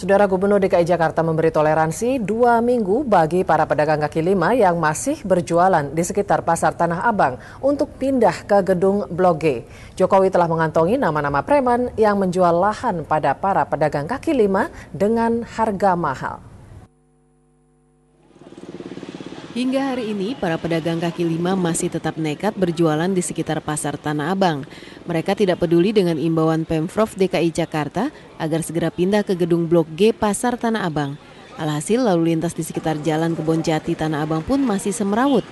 Saudara Gubernur DKI Jakarta memberi toleransi dua minggu bagi para pedagang kaki lima yang masih berjualan di sekitar Pasar Tanah Abang untuk pindah ke gedung Blok G. Jokowi telah mengantongi nama-nama preman yang menjual lahan pada para pedagang kaki lima dengan harga mahal. Hingga hari ini, para pedagang kaki lima masih tetap nekat berjualan di sekitar pasar Tanah Abang. Mereka tidak peduli dengan imbauan Pemprov DKI Jakarta agar segera pindah ke gedung Blok G Pasar Tanah Abang. Alhasil, lalu lintas di sekitar Jalan Kebon Tanah Abang pun masih semerawut.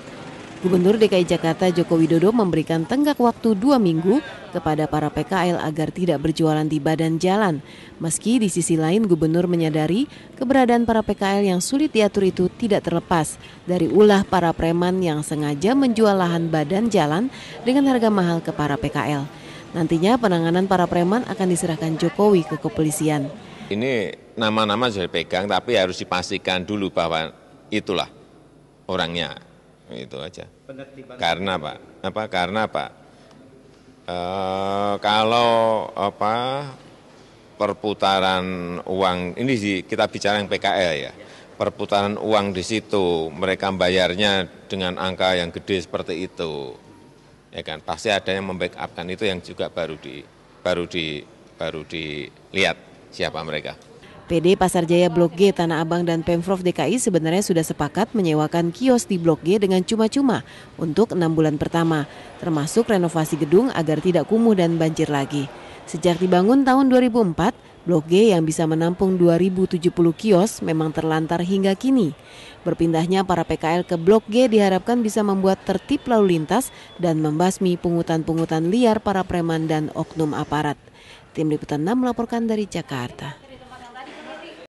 Gubernur DKI Jakarta Joko Widodo memberikan tenggak waktu dua minggu kepada para PKL agar tidak berjualan di badan jalan. Meski di sisi lain Gubernur menyadari keberadaan para PKL yang sulit diatur itu tidak terlepas dari ulah para preman yang sengaja menjual lahan badan jalan dengan harga mahal ke para PKL. Nantinya penanganan para preman akan diserahkan Jokowi ke kepolisian. Ini nama-nama sudah dipegang tapi harus dipastikan dulu bahwa itulah orangnya itu aja. Karena Pak, apa karena Pak? E, eh, kalau apa perputaran uang ini sih kita bicara yang PKL ya. Perputaran uang di situ mereka bayarnya dengan angka yang gede seperti itu. Ya kan, pasti ada yang membackupkan itu yang juga baru di baru di baru dilihat siapa mereka. PD Pasar Jaya Blok G Tanah Abang dan Pemprov DKI sebenarnya sudah sepakat menyewakan kios di Blok G dengan cuma-cuma untuk enam bulan pertama, termasuk renovasi gedung agar tidak kumuh dan banjir lagi. Sejak dibangun tahun 2004, Blok G yang bisa menampung 2070 kios memang terlantar hingga kini. Berpindahnya para PKL ke Blok G diharapkan bisa membuat tertib lalu lintas dan membasmi pungutan-pungutan liar para preman dan oknum aparat. Tim Liputan 6 melaporkan dari Jakarta.